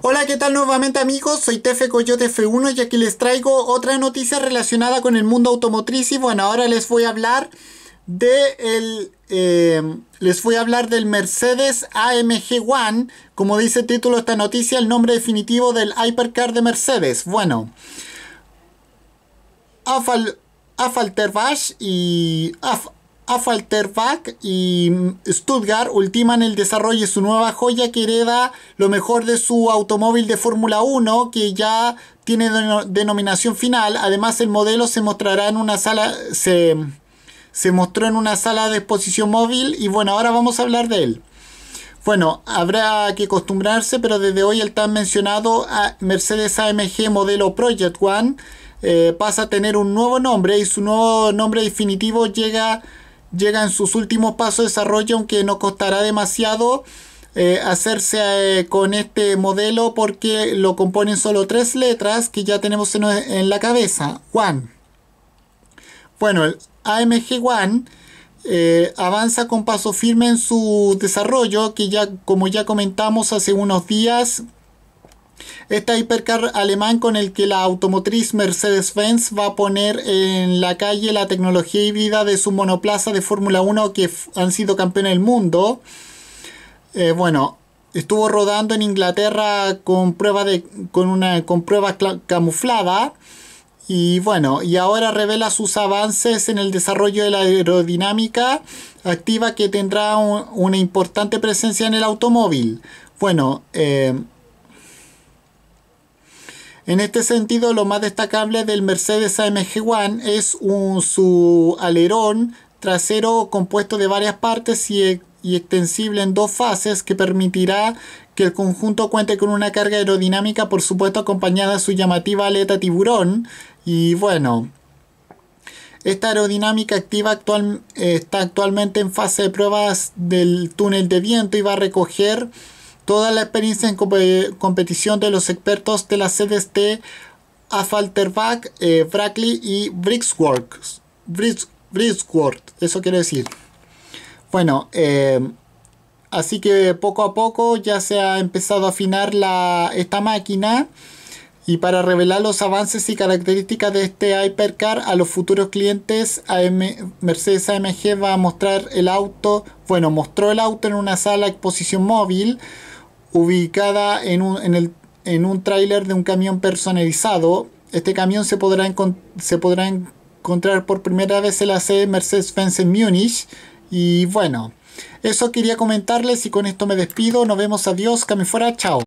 Hola, ¿qué tal nuevamente amigos? Soy Tefe Coyote F1 y aquí les traigo otra noticia relacionada con el mundo automotriz y bueno, ahora les voy a hablar de el, em, les voy a hablar del Mercedes AMG One, como dice el título de esta noticia, el nombre definitivo del hypercar de Mercedes. Bueno, Afal, Afalterbash y Af, Afalterbach y Stuttgart ultiman el desarrollo de su nueva joya que hereda lo mejor de su automóvil de Fórmula 1 que ya tiene denominación final. Además el modelo se mostrará en una sala se, mostró en una sala de exposición móvil y bueno, ahora vamos a hablar de él. Bueno, habrá que acostumbrarse, pero desde hoy el tan mencionado ah, Mercedes AMG modelo Project One eh, pasa a tener un nuevo nombre y su nuevo nombre definitivo llega llega en sus últimos pasos de desarrollo, aunque no costará demasiado eh, hacerse eh, con este modelo porque lo componen solo tres letras que ya tenemos en, la cabeza. One. Bueno, el AMG One eh, avanza con paso firme en su desarrollo que ya, como ya comentamos hace unos días, ...esta hipercar alemán con el que la automotriz Mercedes-Benz va a poner en la calle la tecnología híbrida de su monoplaza de Fórmula 1 que han sido campeones del mundo. Eh, bueno, estuvo rodando en Inglaterra con, prueba de, con, una, con pruebas camuflada Y bueno, y ahora revela sus avances en el desarrollo de la aerodinámica activa que tendrá una importante presencia en el automóvil. Bueno, eh, en este sentido, lo más destacable del Mercedes AMG One es un, su alerón trasero compuesto de varias partes y, extensible en dos fases que permitirá que el conjunto cuente con una carga aerodinámica, por supuesto, acompañada de su llamativa aleta tiburón. Y bueno, esta aerodinámica activa actual, eh, está actualmente en fase de pruebas del túnel de viento y va a recoger Toda la experiencia en competición de los expertos de las sedes de Afalterbach, eh, Brackley y Brixworks. Brix Brixworth, eso quiero decir. Bueno, eh, así que poco a poco ya se ha empezado a afinar la, esta máquina y para revelar los avances y características de este hypercar a los futuros clientes, AM, Mercedes AMG va a mostrar el auto, bueno, mostró el auto en una sala exposición móvil ubicada en un, en tráiler de un camión personalizado. Este camión se podrá, se encontrar por primera vez en la sede Mercedes-Benz en Múnich y bueno, eso quería comentarles y con esto me despido, nos vemos, adiós, que fuera, chao.